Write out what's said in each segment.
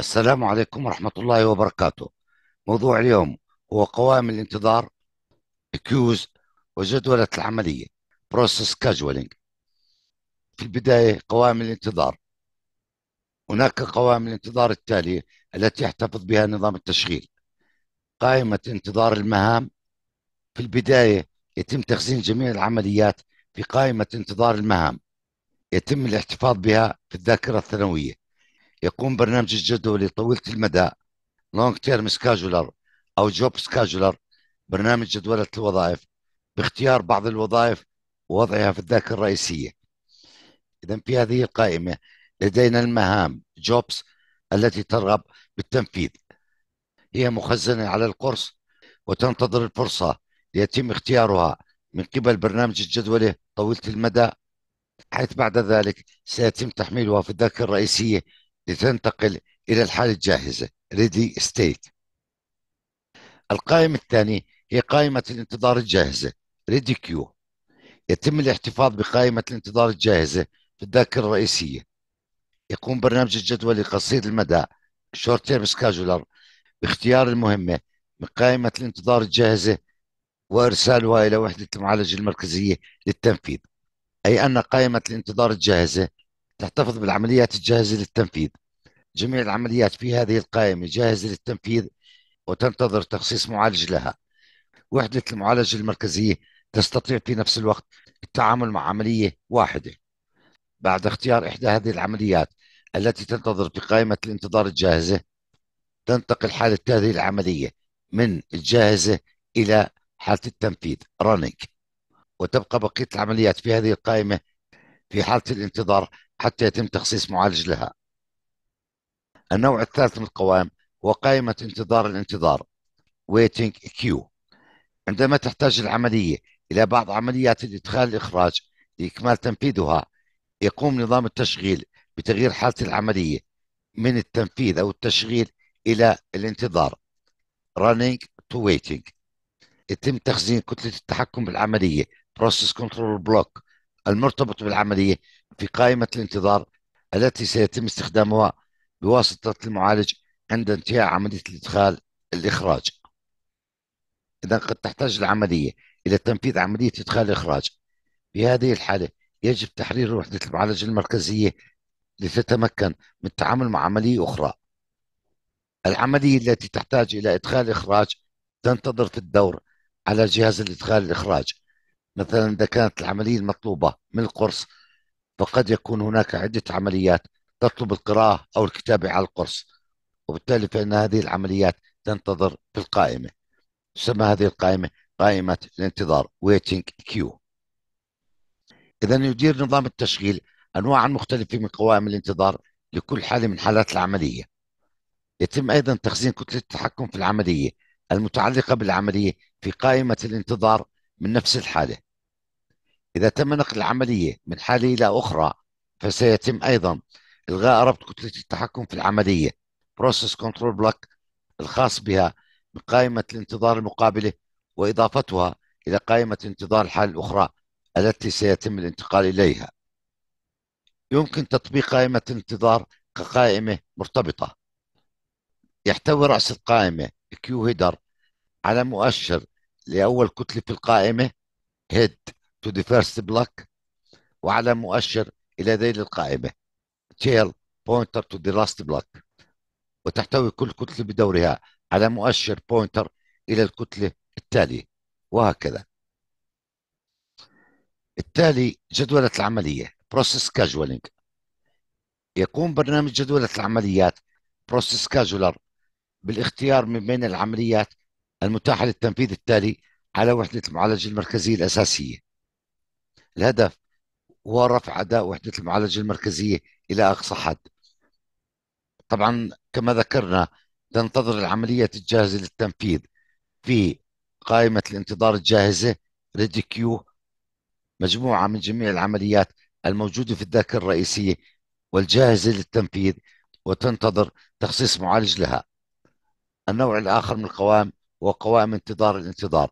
السلام عليكم ورحمة الله وبركاته موضوع اليوم هو قوائم الانتظار كيوز وجدولة العملية Process Scheduling في البداية قوائم الانتظار هناك قوائم الانتظار التالية التي يحتفظ بها نظام التشغيل قائمة انتظار المهام في البداية يتم تخزين جميع العمليات في قائمة انتظار المهام يتم الاحتفاظ بها في الذاكرة الثانوية يقوم برنامج الجدولي طويلة المدى لونج تيرم سكاجولر او جوب سكاجولر برنامج جدولة الوظائف باختيار بعض الوظائف ووضعها في الذاكرة الرئيسية إذا في هذه القائمة لدينا المهام جوبس التي ترغب بالتنفيذ هي مخزنة على القرص وتنتظر الفرصة ليتم اختيارها من قبل برنامج الجدولة طويلة المدى حيث بعد ذلك سيتم تحميلها في الذاكرة الرئيسية لتنتقل إلى الحالة الجاهزة ريدي ستيت القائمة الثانية هي قائمة الانتظار الجاهزة ريدي كيو يتم الاحتفاظ بقائمة الانتظار الجاهزة في الذاكرة الرئيسية يقوم برنامج الجدول القصير المدى شورت تيرم سكاجولر باختيار المهمة من قائمة الانتظار الجاهزة وإرسالها إلى وحدة المعالجة المركزية للتنفيذ أي أن قائمة الانتظار الجاهزة تحتفظ بالعمليات الجاهزة للتنفيذ جميع العمليات في هذه القائمة جاهزة للتنفيذ وتنتظر تخصيص معالج لها وحدة المعالجة المركزية تستطيع في نفس الوقت التعامل مع عملية واحدة بعد اختيار إحدى هذه العمليات التي تنتظر في قائمة الانتظار الجاهزة تنتقل حالة هذه العملية من الجاهزة إلى حالة التنفيذ running وتبقى بقية العمليات في هذه القائمة في حالة الانتظار حتى يتم تخصيص معالج لها النوع الثالث من القوائم هو قائمة انتظار الانتظار waiting queue عندما تحتاج العملية إلى بعض عمليات الإدخال الإخراج لإكمال تنفيذها يقوم نظام التشغيل بتغيير حالة العملية من التنفيذ أو التشغيل إلى الانتظار running to waiting يتم تخزين كتلة التحكم بالعملية process control block المرتبط بالعملية في قائمة الانتظار التي سيتم استخدامها بواسطة المعالج عند انتهاء عملية الإدخال الإخراج إذا قد تحتاج العملية إلى تنفيذ عملية إدخال الإخراج في هذه الحالة يجب تحرير وحدة المعالجة المركزية لتتمكن من التعامل مع عملية أخرى العملية التي تحتاج إلى إدخال إخراج تنتظر في الدور على جهاز الإدخال الإخراج مثلا إذا كانت العملية المطلوبة من القرص فقد يكون هناك عدة عمليات تطلب القراءة أو الكتابة على القرص وبالتالي فإن هذه العمليات تنتظر في القائمة تسمى هذه القائمة قائمة الانتظار waiting queue إذا يدير نظام التشغيل أنواعا مختلفة من قوائم الانتظار لكل حالة من حالات العملية يتم أيضا تخزين كتلة التحكم في العملية المتعلقة بالعملية في قائمة الانتظار من نفس الحالة إذا تم نقل العملية من حالة إلى أخرى فسيتم أيضا إلغاء ربط كتلة التحكم في العملية Process كنترول بلوك الخاص بها بقائمة الانتظار المقابلة وإضافتها إلى قائمة انتظار الحالة الأخرى التي سيتم الانتقال إليها يمكن تطبيق قائمة الانتظار كقائمة مرتبطة يحتوي رأس القائمة كيو هيدر على مؤشر لأول كتلة في القائمة هيد to the first block وعلى مؤشر إلى ذيل القائمة tail pointer to the last block وتحتوي كل كتلة بدورها على مؤشر pointer إلى الكتلة التالية وهكذا التالي جدولة العملية process scheduling يقوم برنامج جدولة العمليات process scheduler بالاختيار من بين العمليات المتاحة للتنفيذ التالي على وحدة المعالجة المركزية الأساسية الهدف هو رفع أداء وحدة المعالجة المركزية إلى أقصى حد طبعا كما ذكرنا تنتظر العملية الجاهزة للتنفيذ في قائمة الانتظار الجاهزة ريدي كيو مجموعة من جميع العمليات الموجودة في الذاكرة الرئيسية والجاهزة للتنفيذ وتنتظر تخصيص معالج لها النوع الآخر من القوائم هو قوائم انتظار الانتظار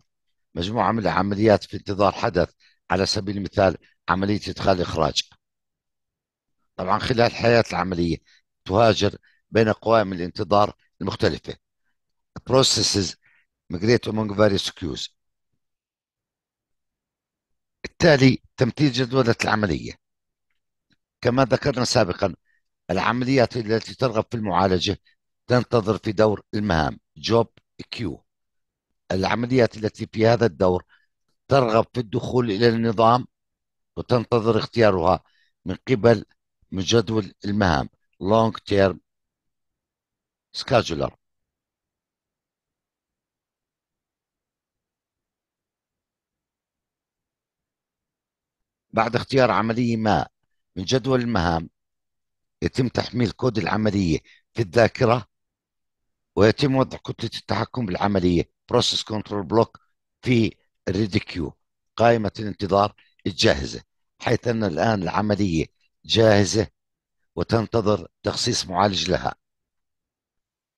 مجموعة من العمليات في انتظار حدث على سبيل المثال عملية إدخال إخراج طبعا خلال حياة العملية تهاجر بين قوائم الانتظار المختلفة processes migrate among various queues بالتالي تمثيل جدولة العملية كما ذكرنا سابقا العمليات التي ترغب في المعالجة تنتظر في دور المهام job queue العمليات التي في هذا الدور ترغب في الدخول إلى النظام وتنتظر اختيارها من قبل من جدول المهام long term scheduler بعد اختيار عملية ما من جدول المهام يتم تحميل كود العملية في الذاكرة ويتم وضع كتلة التحكم بالعملية process control block في الريديكيو قائمة الانتظار الجاهزة حيث أن الآن العملية جاهزة وتنتظر تخصيص معالج لها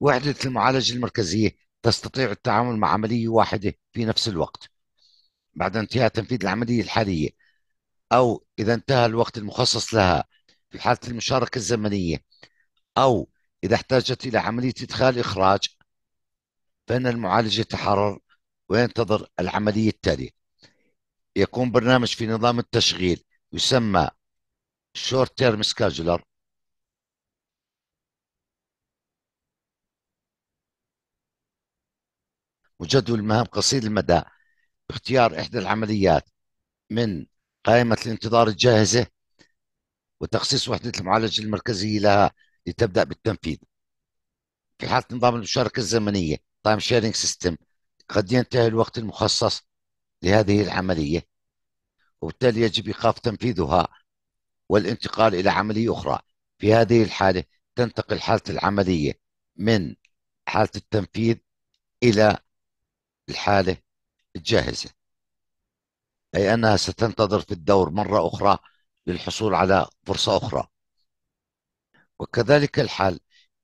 وحدة المعالجة المركزية تستطيع التعامل مع عملية واحدة في نفس الوقت بعد انتهاء تنفيذ العملية الحالية أو إذا انتهى الوقت المخصص لها في حالة المشاركة الزمنية أو إذا احتاجت إلى عملية إدخال إخراج فإن المعالجة تحرر وينتظر العملية التالية يقوم برنامج في نظام التشغيل يسمى Short Term Scheduler مجدول مهام قصير المدى باختيار إحدى العمليات من قائمة الانتظار الجاهزة وتخصيص وحدة المعالجة المركزية لها لتبدأ بالتنفيذ في حالة نظام المشاركة الزمنية تايم شيرنج سيستم قد ينتهي الوقت المخصص لهذه العملية وبالتالي يجب إيقاف تنفيذها والانتقال إلى عملية أخرى في هذه الحالة تنتقل حالة العملية من حالة التنفيذ إلى الحالة الجاهزة أي أنها ستنتظر في الدور مرة أخرى للحصول على فرصة أخرى وكذلك الحال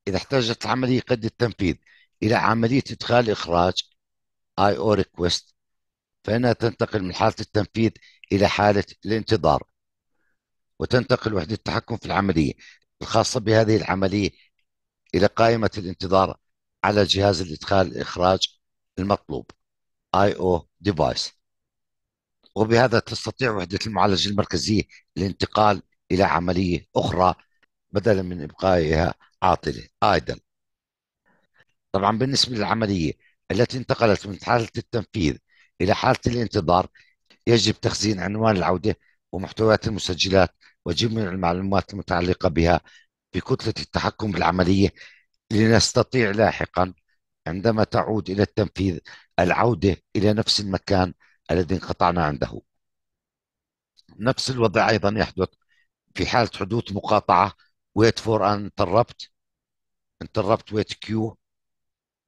إذا احتاجت العملية قد التنفيذ إلى عملية إدخال إخراج اي او ريكويست فانها تنتقل من حاله التنفيذ الى حاله الانتظار وتنتقل وحده التحكم في العمليه الخاصه بهذه العمليه الى قائمه الانتظار على جهاز الادخال الاخراج المطلوب اي او ديفايس وبهذا تستطيع وحده المعالجه المركزيه الانتقال الى عمليه اخرى بدلا من ابقائها عاطله ايدل طبعا بالنسبه للعمليه التي انتقلت من حالة التنفيذ إلى حالة الانتظار يجب تخزين عنوان العودة ومحتويات المسجلات وجميع المعلومات المتعلقة بها في كتلة التحكم بالعملية لنستطيع لاحقا عندما تعود إلى التنفيذ العودة إلى نفس المكان الذي انقطعنا عنده نفس الوضع أيضا يحدث في حالة حدوث مقاطعة wait for an interrupt interrupt wait queue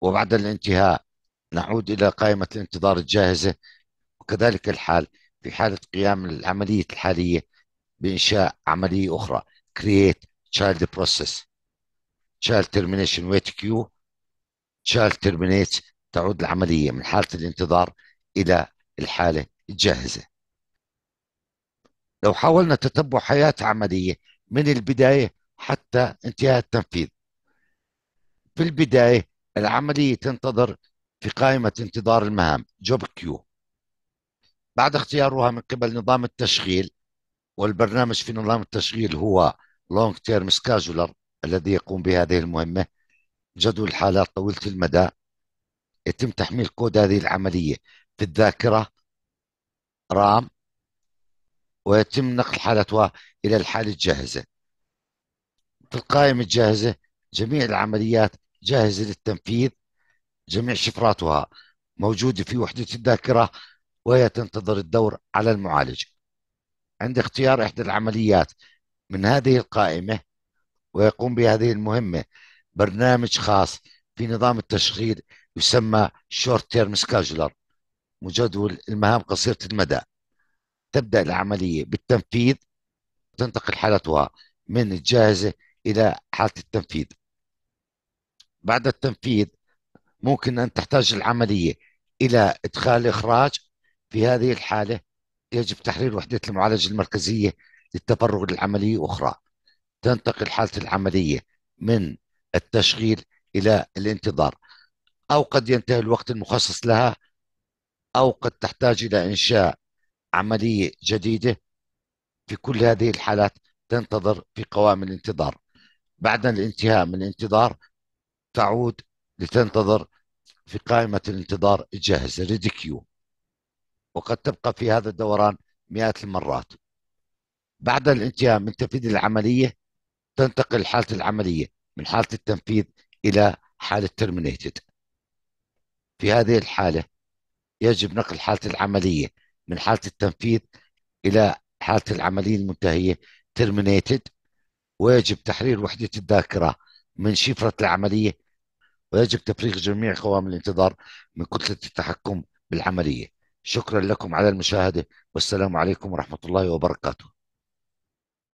وبعد الانتهاء نعود إلى قائمة الانتظار الجاهزة وكذلك الحال في حالة قيام العملية الحالية بإنشاء عملية أخرى create child process child termination wait queue child terminate تعود العملية من حالة الانتظار إلى الحالة الجاهزة لو حاولنا تتبع حياة عملية من البداية حتى انتهاء التنفيذ في البداية العملية تنتظر في قائمة انتظار المهام جوب كيو بعد اختيارها من قبل نظام التشغيل والبرنامج في نظام التشغيل هو لونج تيرم سكاجولر الذي يقوم بهذه المهمة جدول الحالات طويلة المدى يتم تحميل كود هذه العملية في الذاكرة رام ويتم نقل حالتها إلى الحالة الجاهزة في القائمة الجاهزة جميع العمليات جاهزة للتنفيذ جميع شفراتها موجودة في وحدة الذاكرة وهي تنتظر الدور على المعالج عند اختيار إحدى العمليات من هذه القائمة ويقوم بهذه المهمة برنامج خاص في نظام التشغيل يسمى شورت تيرم سكاجولر مجدول المهام قصيرة المدى تبدأ العملية بالتنفيذ وتنتقل حالتها من الجاهزة إلى حالة التنفيذ بعد التنفيذ ممكن أن تحتاج العملية إلى إدخال إخراج في هذه الحالة يجب تحرير وحدة المعالجة المركزية للتفرغ للعملية أخرى تنتقل حالة العملية من التشغيل إلى الانتظار أو قد ينتهي الوقت المخصص لها أو قد تحتاج إلى إنشاء عملية جديدة في كل هذه الحالات تنتظر في قوائم الانتظار بعد الانتهاء من الانتظار تعود لتنتظر في قائمة الانتظار الجاهزة ريدي كيو وقد تبقى في هذا الدوران مئات المرات بعد الانتهاء من تنفيذ العملية تنتقل حالة العملية من حالة التنفيذ إلى حالة ترمينيتد في هذه الحالة يجب نقل حالة العملية من حالة التنفيذ إلى حالة العملية المنتهية ترمينيتد ويجب تحرير وحدة الذاكرة من شفرة العملية ويجب تفريغ جميع قوام الانتظار من كتلة التحكم بالعملية شكرا لكم على المشاهدة والسلام عليكم ورحمة الله وبركاته